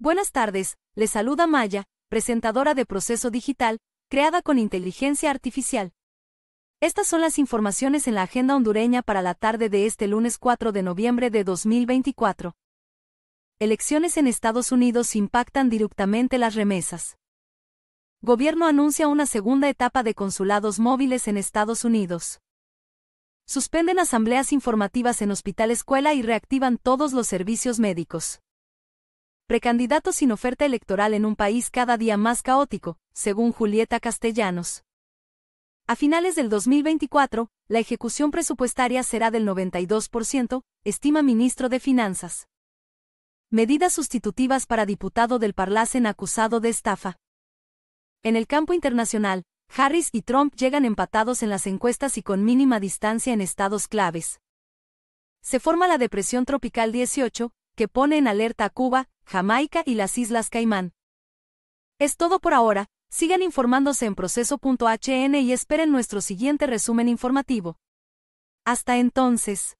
Buenas tardes, les saluda Maya, presentadora de Proceso Digital, creada con inteligencia artificial. Estas son las informaciones en la agenda hondureña para la tarde de este lunes 4 de noviembre de 2024. Elecciones en Estados Unidos impactan directamente las remesas. Gobierno anuncia una segunda etapa de consulados móviles en Estados Unidos. Suspenden asambleas informativas en hospital escuela y reactivan todos los servicios médicos. Precandidatos sin oferta electoral en un país cada día más caótico, según Julieta Castellanos. A finales del 2024, la ejecución presupuestaria será del 92%, estima ministro de Finanzas. Medidas sustitutivas para diputado del Parlacen acusado de estafa. En el campo internacional, Harris y Trump llegan empatados en las encuestas y con mínima distancia en estados claves. Se forma la depresión tropical 18, que pone en alerta a Cuba, Jamaica y las Islas Caimán. Es todo por ahora, sigan informándose en proceso.hn y esperen nuestro siguiente resumen informativo. Hasta entonces.